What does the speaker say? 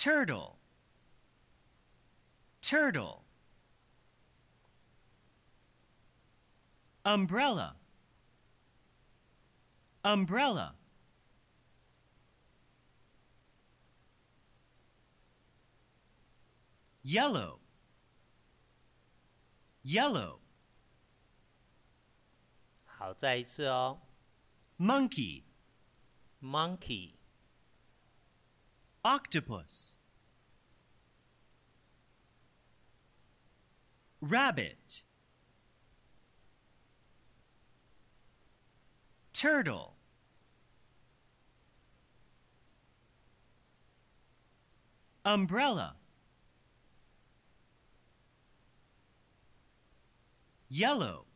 turtle, turtle, umbrella, umbrella. yellow, yellow. 好，再一次哦。Monkey, monkey octopus, rabbit, turtle, umbrella, yellow,